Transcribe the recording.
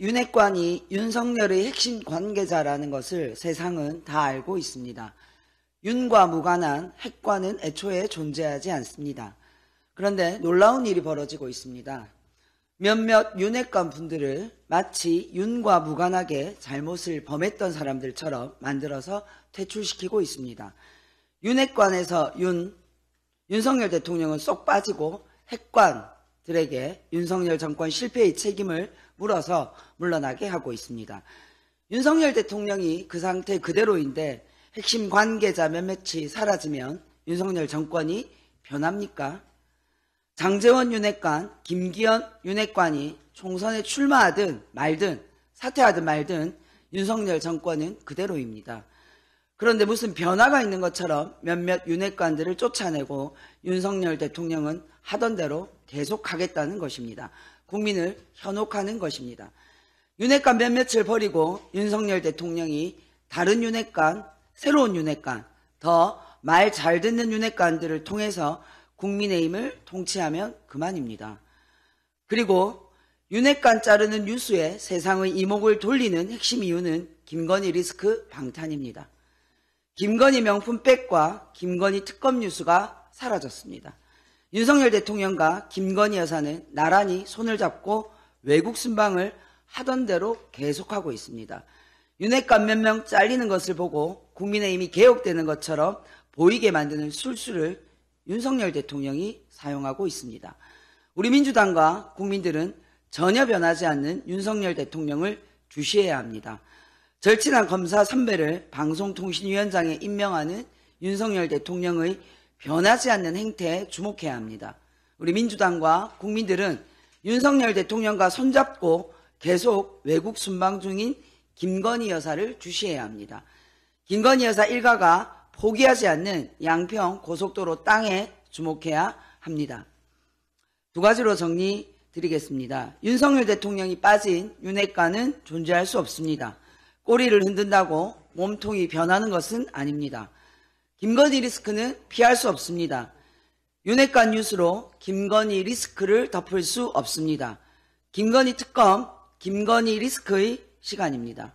윤핵관이 윤석열의 핵심 관계자라는 것을 세상은 다 알고 있습니다. 윤과 무관한 핵관은 애초에 존재하지 않습니다. 그런데 놀라운 일이 벌어지고 있습니다. 몇몇 윤핵관 분들을 마치 윤과 무관하게 잘못을 범했던 사람들처럼 만들어서 퇴출시키고 있습니다. 윤핵관에서 윤, 윤석열 대통령은 쏙 빠지고 핵관들에게 윤석열 정권 실패의 책임을 물어서 물러나게 하고 있습니다. 윤석열 대통령이 그 상태 그대로인데 핵심 관계자 몇몇이 사라지면 윤석열 정권이 변합니까? 장재원 윤핵관, 김기현 윤핵관이 총선에 출마하든 말든 사퇴하든 말든 윤석열 정권은 그대로입니다. 그런데 무슨 변화가 있는 것처럼 몇몇 윤핵관들을 쫓아내고 윤석열 대통령은 하던 대로 계속하겠다는 것입니다. 국민을 현혹하는 것입니다. 윤핵관 몇몇을 버리고 윤석열 대통령이 다른 윤핵관, 새로운 윤핵관, 더 말 잘 듣는 윤핵관들을 통해서 국민의힘을 통치하면 그만입니다. 그리고 윤핵관 자르는 뉴스에 세상의 이목을 돌리는 핵심 이유는 김건희 리스크 방탄입니다. 김건희 명품백과 김건희 특검 뉴스가 사라졌습니다. 윤석열 대통령과 김건희 여사는 나란히 손을 잡고 외국 순방을 하던 대로 계속하고 있습니다. 윤핵관 몇명 잘리는 것을 보고 국민의힘이 개혁되는 것처럼 보이게 만드는 술수를 윤석열 대통령이 사용하고 있습니다. 우리 민주당과 국민들은 전혀 변하지 않는 윤석열 대통령을 주시해야 합니다. 절친한 검사 선배를 방송통신위원장에 임명하는 윤석열 대통령의 변하지 않는 행태에 주목해야 합니다. 우리 민주당과 국민들은 윤석열 대통령과 손잡고 계속 외국 순방 중인 김건희 여사를 주시해야 합니다. 김건희 여사 일가가 포기하지 않는 양평 고속도로 땅에 주목해야 합니다. 두 가지로 정리 드리겠습니다. 윤석열 대통령이 빠진 윤핵관은 존재할 수 없습니다. 꼬리를 흔든다고 몸통이 변하는 것은 아닙니다. 김건희 리스크는 피할 수 없습니다. 윤핵관 뉴스로 김건희 리스크를 덮을 수 없습니다. 김건희 특검, 김건희 리스크의 시간입니다.